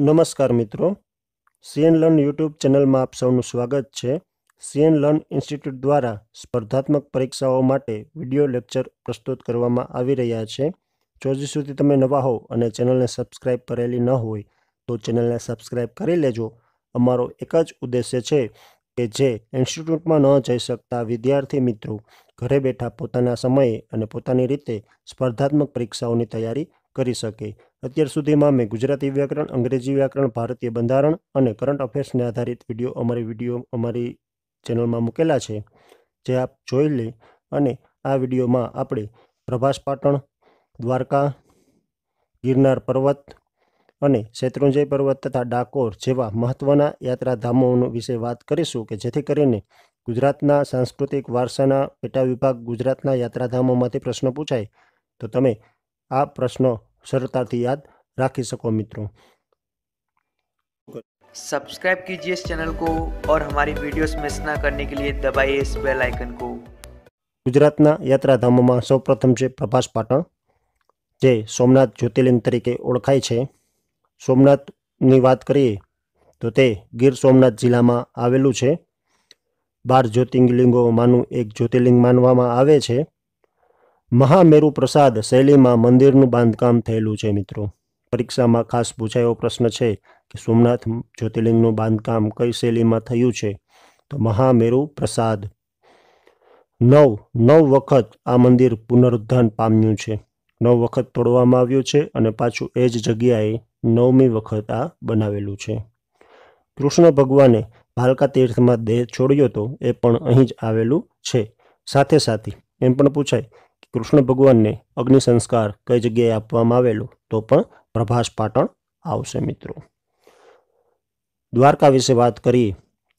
નમસ્કાર મિત્રો CN learn YouTube ચેનલમાં આપ સૌનું સ્વાગત છે સીએન લર્ન ઇન્સ્ટિટ્યૂટ દ્વારા સ્પર્ધાત્મક પરીક્ષાઓ માટે વિડીયો લેક્ચર પ્રસ્તુત કરવામાં આવી રહ્યા છે જો હજી સુધી તમે નવા હો અને ચેનલને સબસ્ક્રાઇબ કરેલી ન હોય તો ચેનલને સબસ્ક્રાઇબ કરી લેજો અમારો એક જ ઉદ્દેશ્ય છે કે જે ઇન્સ્ટિટ્યૂટમાં ન જઈ શકતા વિદ્યાર્થી મિત્રો ઘરે બેઠા પોતાના સમયે અને પોતાની રીતે સ્પર્ધાત્મક પરીક્ષાઓની તૈયારી કરી શકે અત્યાર સુધીમાં મેં ગુજરાતી વ્યાકરણ અંગ્રેજી વ્યાકરણ ભારતીય બંધારણ અને કરંટ અફેર્સને આધારિત વિડીયો અમારી વિડીયો અમારી ચેનલમાં મૂકેલા છે જે આપ જોઈ લે અને આ વિડીયોમાં આપણે પ્રભાસ પાટણ દ્વારકા ગિરનાર પર્વત અને શેત્રુંજય પર્વત તથા ડાકોર જેવા મહત્ત્વના યાત્રાધામો વિશે વાત કરીશું કે જેથી કરીને ગુજરાતના સાંસ્કૃતિક વારસાના પેટા વિભાગ ગુજરાતના યાત્રાધામોમાંથી પ્રશ્ન પૂછાય તો તમે આ પ્રશ્નો સરળતાથી યાદ રાખી શકો મિત્રો सब्सक्राइब कीजिए ચેનલ चैनल को और हमारी वीडियोस मिस ना करने के लिए दबाइए इस बेल आइकन ગુજરાતના યાત્રાધામોમાં સૌપ્રથમ છે પ્રભાસ પાટણ જે સોમનાથ જ્યોતિર્લિંગ તરીકે ઓળખાય છે સોમનાથની વાત કરીએ તો તે ગીર સોમનાથ જિલ્લામાં આવેલું છે બાર જ્યોતિર્લિંગોમાંનું એક જ્યોતિર્લિંગ માનવામાં આવે છે મહામેરુ પ્રસાદ શૈલીમાં મંદિરનું બાંધકામ થયેલું છે મિત્રો પરીક્ષામાં ખાસ પૂછાયો પ્રશ્ન છે કે સોમનાથ જ્યોતિર્લિંગનું બાંધકામ કઈ શૈલીમાં થયું છે તો મહામેરુ પ્રસાદ નવ નવ વખત આ મંદિર પુનરુદ્ધાન પામ્યું છે નવ વખત તોડવામાં આવ્યું છે અને પાછું એ જ જગ્યાએ નવમી વખત આ બનાવેલું છે કૃષ્ણ ભગવાને ભાલકા તીર્થમાં દેહ છોડ્યો હતો એ પણ અહીં જ આવેલું છે સાથે સાથે એમ પણ પૂછાય કૃષ્ણ ભગવાનને અગ્નિ સંસ્કાર કઈ જગ્યાએ આપવામાં આવેલું તો પણ પ્રભાસ પાટણ આવશે મિત્રો દ્વારકા વિશે વાત કરીએ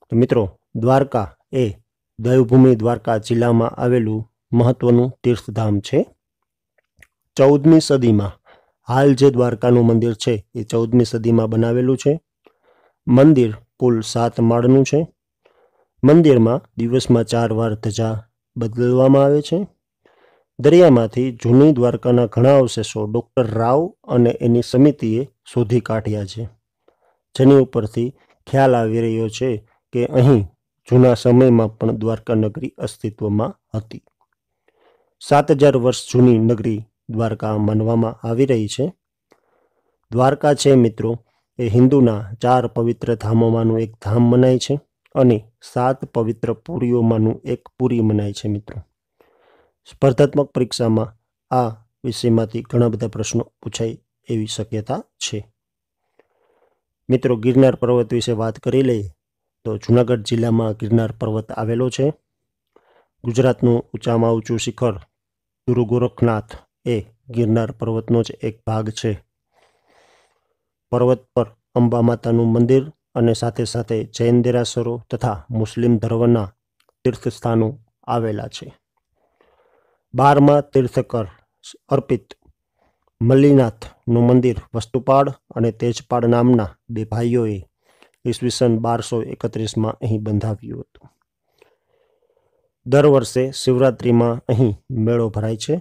તો મિત્રો દ્વારકા એ દૈવભૂમિ દ્વારકા જિલ્લામાં આવેલું મહત્વનું તીર્થધામ છે ચૌદમી સદીમાં હાલ જે દ્વારકાનું મંદિર છે એ ચૌદમી સદીમાં બનાવેલું છે મંદિર કુલ સાત માળનું છે મંદિરમાં દિવસમાં ચાર વાર ધજા બદલવામાં આવે છે દરિયામાંથી જૂની દ્વારકાના ઘણા અવશેષો ડૉક્ટર રાવ અને એની સમિતિએ શોધી કાઢ્યા છે જેની ઉપરથી ખ્યાલ આવી રહ્યો છે કે અહીં જૂના સમયમાં પણ દ્વારકા નગરી અસ્તિત્વમાં હતી સાત હજાર વર્ષ જૂની નગરી દ્વારકા માનવામાં આવી રહી છે દ્વારકા છે મિત્રો એ હિન્દુના ચાર પવિત્ર ધામોમાંનું એક ધામ મનાય છે અને સાત પવિત્ર પુરીઓમાંનું એક પુરી મનાય છે મિત્રો સ્પર્ધાત્મક પરીક્ષામાં આ વિષયમાંથી ઘણા બધા પ્રશ્નો પૂછાય એવી શક્યતા છે મિત્રો ગિરનાર પર્વત વિશે વાત કરી લઈએ તો જૂનાગઢ જિલ્લામાં ગિરનાર પર્વત આવેલો છે ગુજરાતનું ઊંચામાં ઊંચું શિખર ગુરુ ગોરખનાથ એ ગિરનાર પર્વતનો જ એક ભાગ છે પર્વત પર અંબા માતાનું મંદિર અને સાથે સાથે જૈન દેરાસરો તથા મુસ્લિમ ધર્મના તીર્થસ્થાનો આવેલા છે બારમા તીર્થકર અર્પિત મલ્લીનાથનું મંદિર વસ્તુપાળ અને તેજપાળ નામના બે ભાઈઓએ ઈસવીસન બારસો એકત્રીસમાં અહીં બંધાવ્યું હતું દર વર્ષે શિવરાત્રિમાં અહીં મેળો ભરાય છે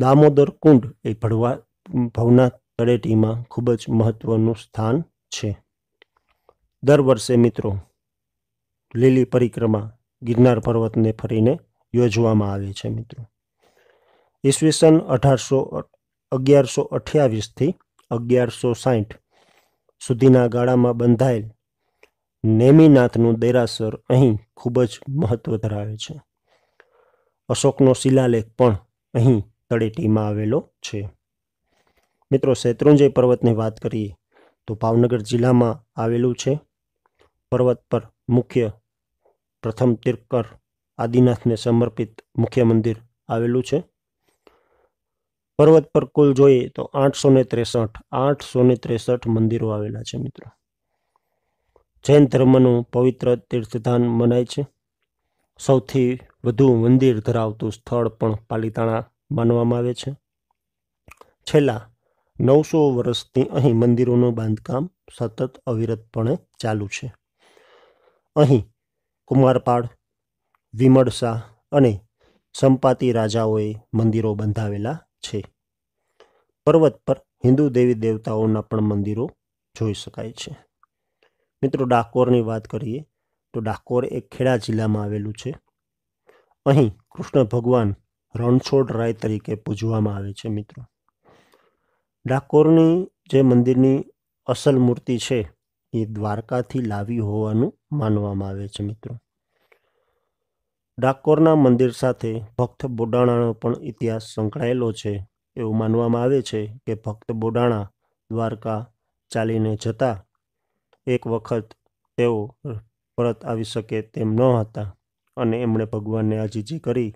દામોદર કુંડ એ ભળવા ભવનાથ તળેટીમાં ખૂબ જ મહત્વનું સ્થાન છે દર વર્ષે મિત્રો લીલી પરિક્રમા ગિરનાર પર્વતને ફરીને યોજવામાં આવે છે મિત્રો ઈસવીસન અઢારસો અગિયારસો અઠ્યાવીસથી અગિયારસો સાહીઠ સુધીના ગાળામાં બંધાયેલ નેમિનાથનું દેરાસર અહીં ખૂબ જ મહત્ત્વ ધરાવે છે અશોકનો શિલાલેખ પણ અહીં તળેટીમાં આવેલો છે મિત્રો શેત્રુંજય પર્વતની વાત કરીએ તો ભાવનગર જિલ્લામાં આવેલું છે પર્વત પર મુખ્ય પ્રથમ તિરકર આદિનાથને સમર્પિત મુખ્ય મંદિર આવેલું છે પર્વત પર કુલ જોઈએ તો આઠસો ને ત્રેસઠ આઠસો ને ત્રેસઠ મંદિરો આવેલા છે મિત્રો જૈન ધર્મનું પવિત્ર તીર્થધામ મનાય છે સૌથી વધુ મંદિર ધરાવતું સ્થળ પણ પાલિતાણા માનવામાં આવે છે છેલ્લા નવસો વર્ષથી અહીં મંદિરોનું બાંધકામ સતત અવિરતપણે ચાલુ છે અહીં કુમારપાડ વિમળસા અને સંપાતી રાજાઓએ મંદિરો બંધાવેલા છે પર્વત પર હિન્દુ દેવી દેવતાઓના પણ મંદિરો જોઈ શકાય છે મિત્રો ડાકોરની વાત કરીએ તો ડાકોર એ ખેડા જિલ્લામાં આવેલું છે અહીં કૃષ્ણ ભગવાન રણછોડ રાય તરીકે પૂજવામાં આવે છે મિત્રો ડાકોરની જે મંદિરની અસલ મૂર્તિ છે એ દ્વારકાથી લાવી હોવાનું માનવામાં આવે છે મિત્રો ડાકોરના મંદિર સાથે ભક્ત બોડાણાનો પણ ઇતિહાસ સંકળાયેલો છે એવું માનવામાં આવે છે કે ભક્ત બોડાણા દ્વારકા ચાલીને જતા એક વખત તેઓ પરત આવી શકે તેમ ન હતા અને એમણે ભગવાનને આજીજી કરી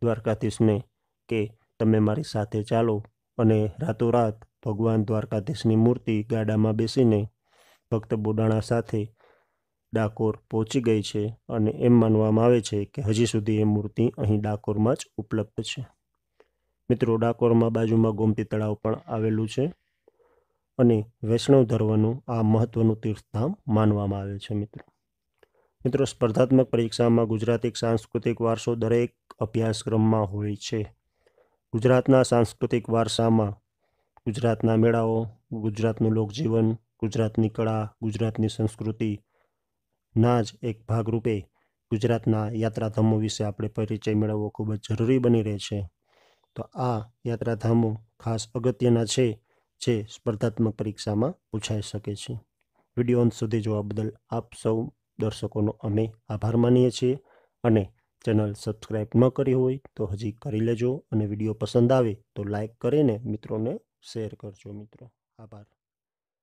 દ્વારકાધીશને કે તમે મારી સાથે ચાલો અને રાતોરાત ભગવાન દ્વારકાધીશની મૂર્તિ ગાડામાં બેસીને ભક્ત બોડાણા સાથે ડાકોર પહોંચી ગઈ છે અને એમ માનવામાં આવે છે કે હજી સુધી એ મૂર્તિ અહીં ડાકોરમાં જ ઉપલબ્ધ છે મિત્રો ડાકોરમાં બાજુમાં ગોમતી તળાવ પણ આવેલું છે અને વૈષ્ણવ ધર્મનું આ મહત્ત્વનું તીર્થધામ માનવામાં આવે છે મિત્રો મિત્રો સ્પર્ધાત્મક પરીક્ષામાં ગુજરાતી સાંસ્કૃતિક વારસો દરેક અભ્યાસક્રમમાં હોય છે ગુજરાતના સાંસ્કૃતિક વારસામાં ગુજરાતના મેળાઓ ગુજરાતનું લોકજીવન ગુજરાતની કળા ગુજરાતની સંસ્કૃતિ ના જ એક ભાગરૂપે ગુજરાતના યાત્રાધામો વિશે આપણે પરિચય મેળવવો ખૂબ જ જરૂરી બની રહે છે તો આ યાત્રાધામો ખાસ અગત્યના છે જે સ્પર્ધાત્મક પરીક્ષામાં પૂછાઈ શકે છે વિડીયો અંત સુધી જોવા બદલ આપ સૌ દર્શકોનો અમે આભાર માનીએ છીએ અને ચેનલ સબસ્ક્રાઈબ ન કરી હોય તો હજી કરી લેજો અને વિડીયો પસંદ આવે તો લાઈક કરીને મિત્રોને શેર કરજો મિત્રો આભાર